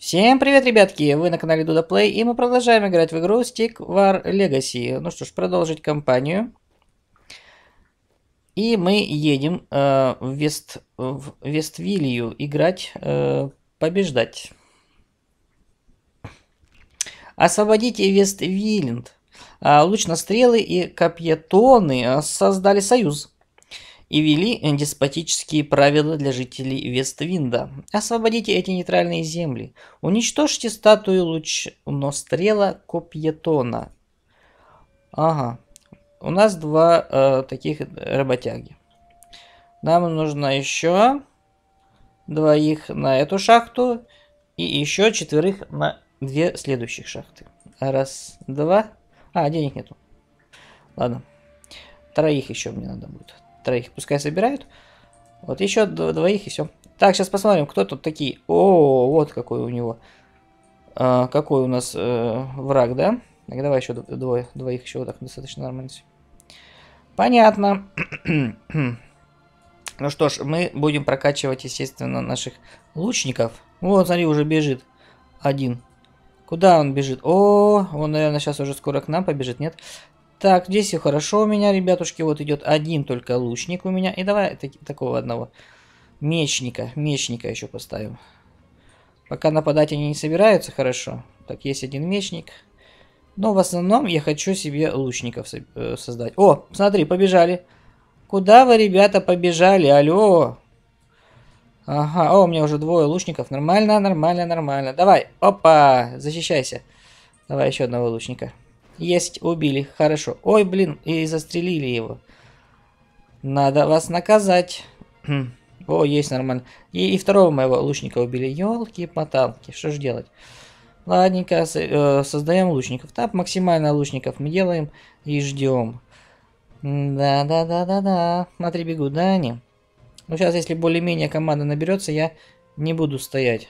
Всем привет, ребятки! Вы на канале Дуда Play, и мы продолжаем играть в игру Stick War Legacy. Ну что ж, продолжить кампанию. И мы едем э, в, Вест, в Вествилью играть, э, побеждать. Освободите Вествилленд. А, лучно-стрелы и копьетоны а, создали союз и ввели деспотические правила для жителей Вествинда. Освободите эти нейтральные земли. Уничтожьте статую луч но стрела Копьетона. Ага. У нас два э, таких работяги. Нам нужно еще двоих на эту шахту и еще четверых на две следующих шахты. Раз, два. А, денег нету. Ладно. Троих еще мне надо будет. Троих пускай собирают. Вот еще двоих и все. Так, сейчас посмотрим, кто тут такие. О, вот какой у него. А, какой у нас э, враг, да? Так, давай еще двое, двоих еще вот так достаточно нормально. Понятно. Ну что ж, мы будем прокачивать, естественно, наших лучников. Вот, смотри, уже бежит один. Куда он бежит? О, он, наверное, сейчас уже скоро к нам побежит, нет? Так, здесь все хорошо у меня, ребятушки. Вот идет один только лучник у меня. И давай так, такого одного мечника. Мечника еще поставим. Пока нападать они не собираются, хорошо. Так, есть один мечник. Но в основном я хочу себе лучников э, создать. О, смотри, побежали. Куда вы, ребята, побежали? Алло. Ага, о, у меня уже двое лучников. Нормально, нормально, нормально. Давай, опа, защищайся. Давай еще одного лучника. Есть, убили. Хорошо. Ой, блин, и застрелили его. Надо вас наказать. О, есть нормально. И, и второго моего лучника убили. Елки-поталки, что же делать? Ладненько, с, э, создаем лучников. Так, максимально лучников мы делаем и ждем. Да-да-да-да-да. Смотри, бегут, да они? Ну, сейчас, если более-менее команда наберется, я не буду стоять.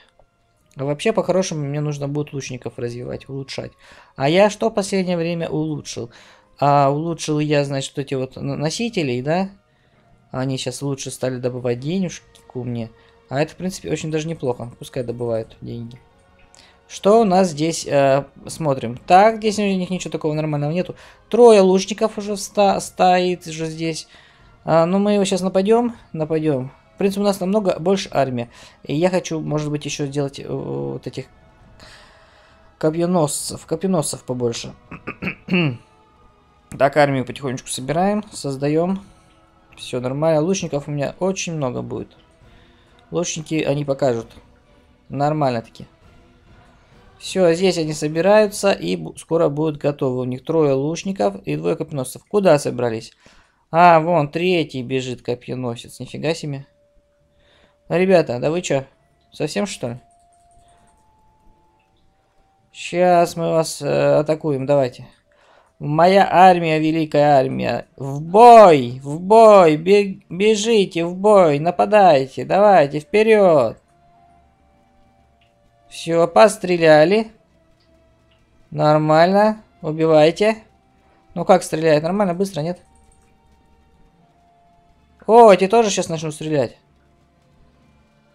А вообще, по-хорошему, мне нужно будет лучников развивать, улучшать. А я что в последнее время улучшил? А улучшил я, значит, эти вот носителей, да? Они сейчас лучше стали добывать денежку мне. А это, в принципе, очень даже неплохо. Пускай добывают деньги. Что у нас здесь? Э, смотрим. Так, здесь у них ничего такого нормального нету. Трое лучников уже ста стоит же здесь. А, ну, мы его сейчас нападем. Нападем принципе, у нас намного больше армии, И я хочу, может быть, еще сделать э, вот этих копьеносцев, копьеносцев побольше. так, армию потихонечку собираем, создаем. Все нормально. Лучников у меня очень много будет. Лучники они покажут. Нормально таки. Все, здесь они собираются и скоро будут готовы. У них трое лучников и двое копьеносцев. Куда собрались? А, вон, третий бежит копьеносец. Нифига себе. Ребята, да вы чё? Совсем что Сейчас мы вас э, атакуем, давайте. Моя армия, великая армия. В бой! В бой! Бег, бежите в бой! Нападайте! Давайте, вперед! Все, постреляли. Нормально. Убивайте. Ну как стреляет? Нормально, быстро, нет? О, эти тоже сейчас начнут стрелять.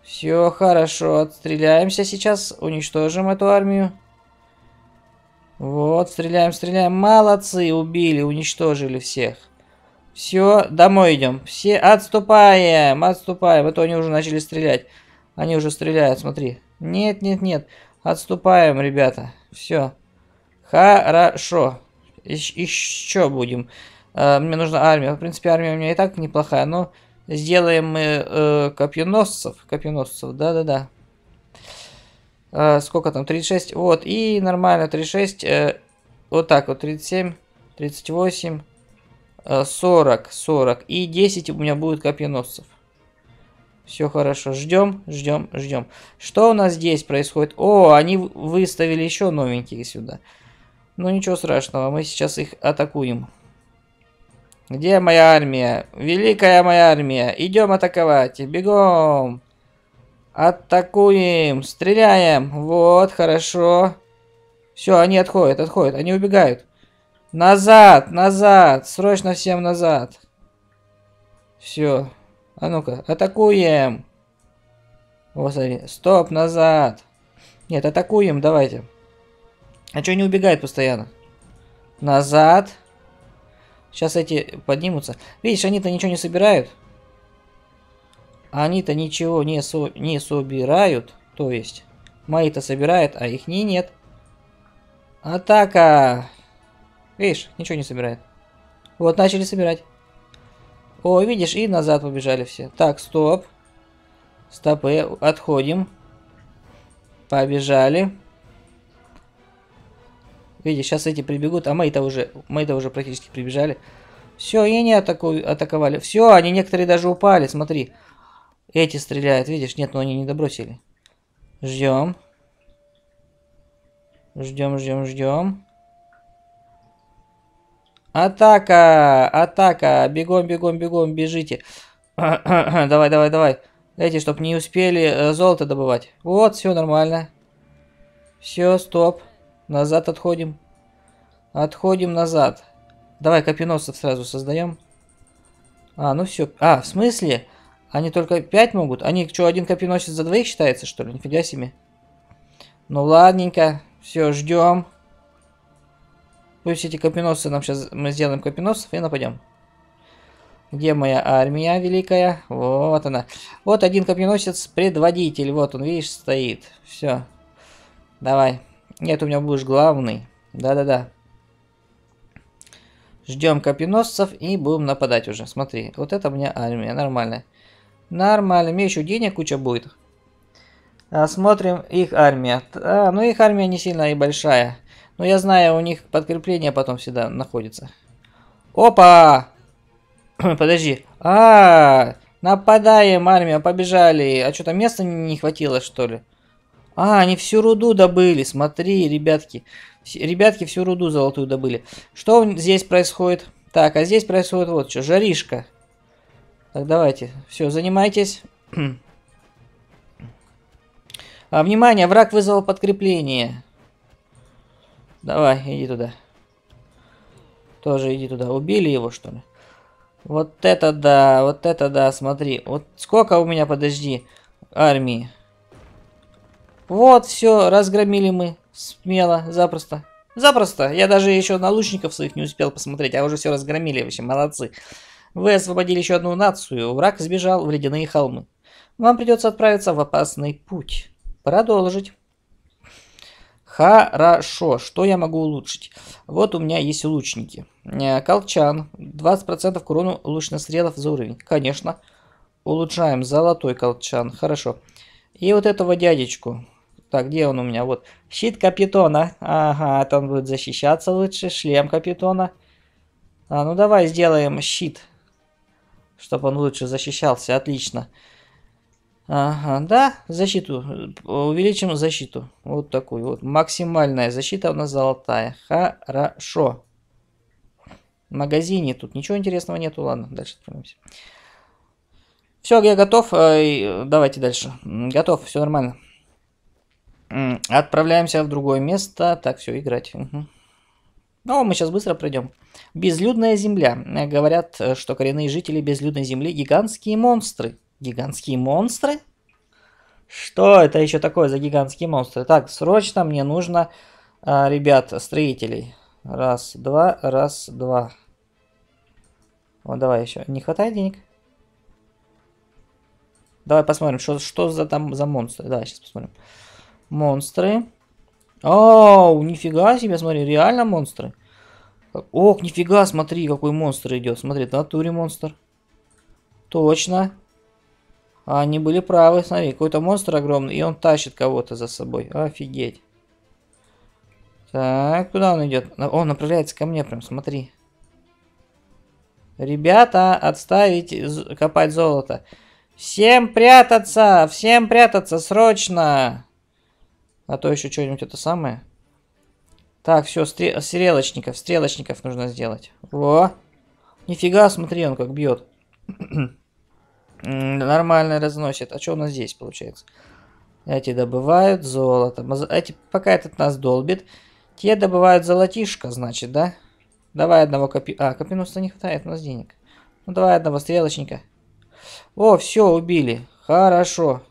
Все хорошо, отстреляемся сейчас, уничтожим эту армию. Вот, стреляем, стреляем. Молодцы, убили, уничтожили всех. Все, домой идем. Все, отступаем, отступаем. Это они уже начали стрелять. Они уже стреляют, смотри. Нет, нет, нет. Отступаем, ребята. Все. Хорошо. Еще будем. Э, мне нужна армия. В принципе, армия у меня и так неплохая, но... Сделаем мы э, копьеносцев. Копьеносцев, да-да-да. Э, сколько там? 36. Вот, и нормально 36. Э, вот так вот, 37, 38, э, 40, 40. И 10 у меня будет копьеносцев. Все хорошо, ждем, ждем, ждем. Что у нас здесь происходит? О, они выставили еще новенькие сюда. Ну ничего страшного, мы сейчас их атакуем. Где моя армия? Великая моя армия! Идем атаковать! Бегом! Атакуем! Стреляем! Вот, хорошо. Все, они отходят, отходят. Они убегают. Назад! Назад! Срочно всем назад! Все. А ну-ка, атакуем! Вот, смотри. Стоп, назад! Нет, атакуем, давайте. А что они убегают постоянно? Назад. Сейчас эти поднимутся. Видишь, они-то ничего не собирают. Они-то ничего не, со не собирают. То есть, мои-то собирают, а их не нет. Атака! Видишь, ничего не собирает. Вот, начали собирать. О, видишь, и назад побежали все. Так, стоп. Стопы, отходим. Побежали. Видите, сейчас эти прибегут, а мы-то уже, мы-то уже практически прибежали. Все, и не атаку... атаковали. Все, они некоторые даже упали, смотри. Эти стреляют, видишь? Нет, но ну они не добросили. Ждем. Ждем, ждем, ждем. Атака! Атака! Бегом, бегом, бегом, бежите. давай, давай, давай. Эти, чтобы не успели э, золото добывать. Вот, все нормально. Все, стоп. Назад отходим. Отходим назад. Давай копиносцев сразу создаем. А, ну все. А, в смысле? Они только 5 могут? Они что, один копиносец за двоих считается, что ли? Нифига себе. Ну ладненько. Все, ждем. Пусть эти копиносцы нам сейчас... Мы сделаем копиносцев и нападем. Где моя армия великая? Вот она. Вот один копьеносец, предводитель. Вот он, видишь, стоит. Все. Давай. Нет, у меня будешь главный. Да-да-да. Ждем копьеносцев и будем нападать уже. Смотри, вот это у меня армия, нормально. Нормально, мне еще денег куча будет. смотрим их армия. А, ну их армия не сильно и большая. Но я знаю, у них подкрепление потом всегда находится. Опа! Подожди. А, -а, а, нападаем, армия, побежали. А что-то места не хватило, что ли? А, они всю руду добыли, смотри, ребятки. Ребятки всю руду золотую добыли. Что здесь происходит? Так, а здесь происходит вот что, жаришка. Так, давайте, все, занимайтесь. а, внимание, враг вызвал подкрепление. Давай, иди туда. Тоже иди туда. Убили его, что ли? Вот это да, вот это да, смотри. Вот сколько у меня, подожди, армии? Вот, все, разгромили мы. Смело, запросто. Запросто. Я даже еще на лучников своих не успел посмотреть, а уже все разгромили. Вообще, молодцы. Вы освободили еще одну нацию. Враг сбежал в ледяные холмы. Вам придется отправиться в опасный путь. Продолжить. Хорошо, что я могу улучшить? Вот у меня есть лучники. Э, колчан, 20% к урону лучнострелов за уровень. Конечно. Улучшаем золотой колчан, хорошо. И вот этого дядечку, так, где он у меня? Вот. Щит капитона. Ага, это он будет защищаться лучше. Шлем капитона. А, ну давай сделаем щит. Чтобы он лучше защищался. Отлично. Ага, да, защиту. Э, увеличим защиту. Вот такую вот. Максимальная защита у нас золотая. Хорошо. В магазине тут ничего интересного нету. Ладно, дальше отправимся. Все, я готов. Э, давайте дальше. Готов, все нормально. Отправляемся в другое место. Так, все, играть. Угу. Ну, а мы сейчас быстро пройдем. Безлюдная земля. Э, говорят, э, что коренные жители безлюдной земли гигантские монстры. Гигантские монстры? Что это еще такое за гигантские монстры? Так, срочно мне нужно, а, ребят, строителей. Раз, два, раз, два. Вот давай еще. Не хватает денег? Давай посмотрим, что, что за там за монстры. Давай сейчас посмотрим. Монстры. Оу, нифига себе, смотри, реально монстры. Ох, нифига, смотри, какой монстр идет. Смотри, натуре монстр. Точно. Они были правы, смотри, какой-то монстр огромный, и он тащит кого-то за собой. Офигеть. Так, куда он идет? Он направляется ко мне прям, смотри. Ребята, отставить копать золото. Всем прятаться, всем прятаться, срочно. А то еще что-нибудь это самое. Так, все, стре стрелочников, стрелочников нужно сделать. О! Нифига, смотри, он как бьет. Нормально разносит. А что у нас здесь получается? Эти добывают золото. Эти, пока этот нас долбит, те добывают золотишко, значит, да? Давай одного копи... А, копинуса не хватает, у нас денег. Ну, давай одного стрелочника. О, все, убили. Хорошо.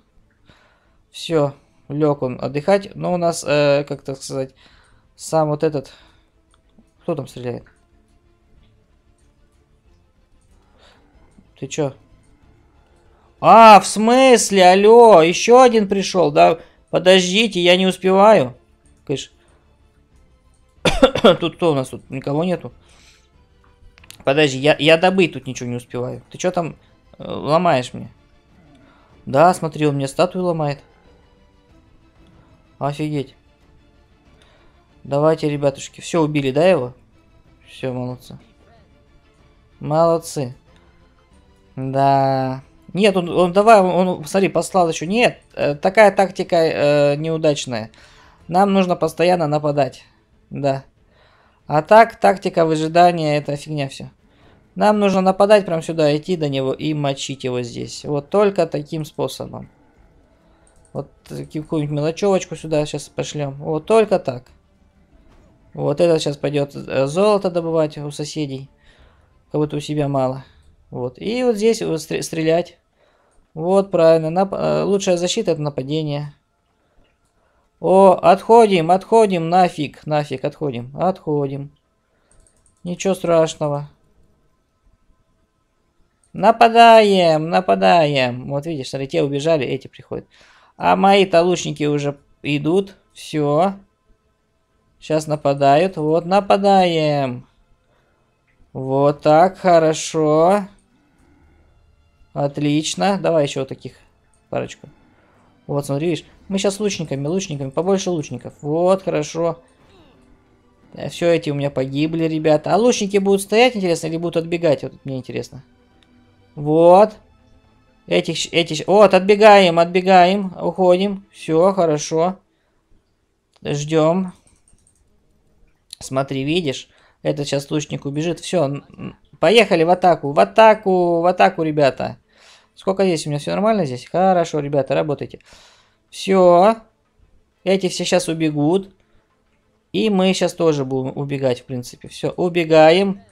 Все лег он отдыхать, но у нас, э, как так сказать, сам вот этот... Кто там стреляет? Ты чё? А, в смысле, алё, еще один пришел, да? Подождите, я не успеваю. Кыш. тут кто у нас тут? Никого нету. Подожди, я, я добыть тут ничего не успеваю. Ты чё там э, ломаешь мне? Да, смотри, он мне статую ломает. Офигеть. Давайте, ребятушки. Все, убили, да, его? Все, молодцы. Молодцы. Да. Нет, он, он давай, он, смотри, послал еще. Нет, э, такая тактика э, неудачная. Нам нужно постоянно нападать. Да. А так, тактика выжидания, это фигня все. Нам нужно нападать прям сюда, идти до него и мочить его здесь. Вот только таким способом. Вот какую-нибудь мелочевочку сюда сейчас пошлем. Вот только так. Вот это сейчас пойдет э, золото добывать у соседей. Как будто у себя мало. Вот. И вот здесь вот стрелять. Вот, правильно. Нап э, лучшая защита это нападение. О, отходим, отходим, нафиг, нафиг, отходим, отходим. Ничего страшного. Нападаем, нападаем. Вот видишь, смотри, те убежали, эти приходят. А мои-то лучники уже идут. Все. Сейчас нападают. Вот нападаем. Вот так, хорошо. Отлично. Давай еще вот таких парочку. Вот, смотри, видишь. Мы сейчас лучниками, лучниками. Побольше лучников. Вот, хорошо. Все эти у меня погибли, ребята. А лучники будут стоять, интересно, или будут отбегать? Вот мне интересно. Вот. Этих, этих... Вот, отбегаем, отбегаем. Уходим. Все, хорошо. Ждем. Смотри, видишь? Этот сейчас лучник убежит. Все, поехали в атаку. В атаку, в атаку, ребята. Сколько здесь? У меня все нормально здесь? Хорошо, ребята, работайте. Все. Эти все сейчас убегут. И мы сейчас тоже будем убегать, в принципе. Все, убегаем.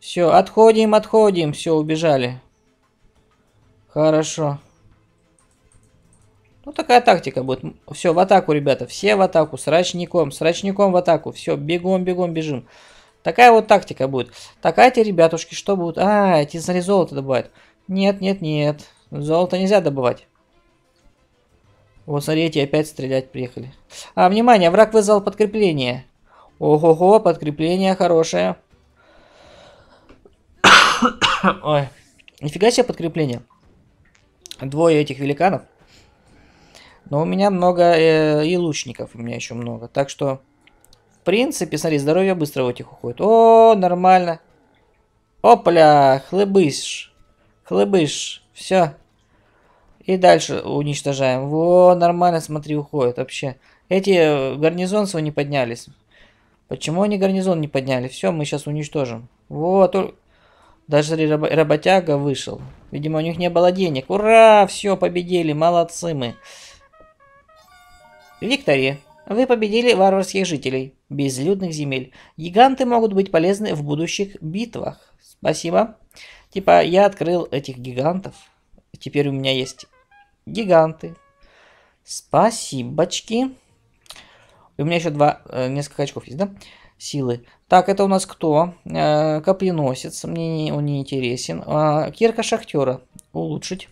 Все, отходим, отходим. Все, убежали. Хорошо. Ну, такая тактика будет. Все, в атаку, ребята. Все в атаку. с с срачником в атаку. Все, бегом, бегом, бежим. Такая вот тактика будет. Так, а эти ребятушки что будут? А, эти, смотри, золото добывают. Нет, нет, нет. Золото нельзя добывать. Вот, смотрите, опять стрелять приехали. А, внимание, враг вызвал подкрепление. Ого-го, подкрепление хорошее. Ой, нифига себе подкрепление двое этих великанов. Но у меня много э, и лучников, у меня еще много. Так что, в принципе, смотри, здоровье быстро у этих уходит. О, нормально. Опля, хлыбыш, хлыбыш, Все. И дальше уничтожаем. Во, нормально, смотри, уходит вообще. Эти э, гарнизон свои не поднялись. Почему они гарнизон не подняли? Все, мы сейчас уничтожим. Вот, только... Даже работяга вышел. Видимо, у них не было денег. Ура! Все, победили. Молодцы мы. Виктория, вы победили варварских жителей безлюдных земель. Гиганты могут быть полезны в будущих битвах. Спасибо. Типа, я открыл этих гигантов. Теперь у меня есть гиганты. Спасибочки. У меня еще два, э, несколько очков есть, да? Силы. Так, это у нас кто? Э, копьеносец, мне не, он не интересен. А, кирка Шахтера, улучшить.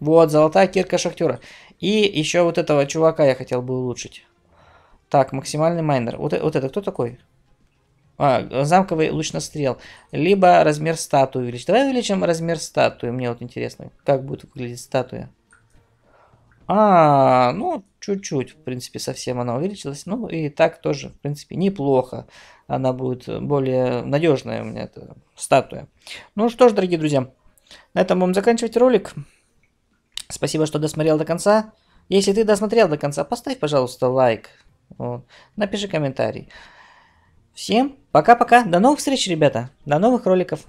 Вот, золотая кирка Шахтера. И еще вот этого чувака я хотел бы улучшить. Так, максимальный майнер. Вот, э, вот это кто такой? А, замковый лучнострел. Либо размер статуи увеличить. Давай увеличим размер статуи. Мне вот интересно, как будет выглядеть статуя. А, ну, чуть-чуть, в принципе, совсем она увеличилась. Ну, и так тоже, в принципе, неплохо. Она будет более надежная у меня, эта статуя. Ну что ж, дорогие друзья, на этом будем заканчивать ролик. Спасибо, что досмотрел до конца. Если ты досмотрел до конца, поставь, пожалуйста, лайк. Вот. Напиши комментарий. Всем пока-пока. До новых встреч, ребята. До новых роликов.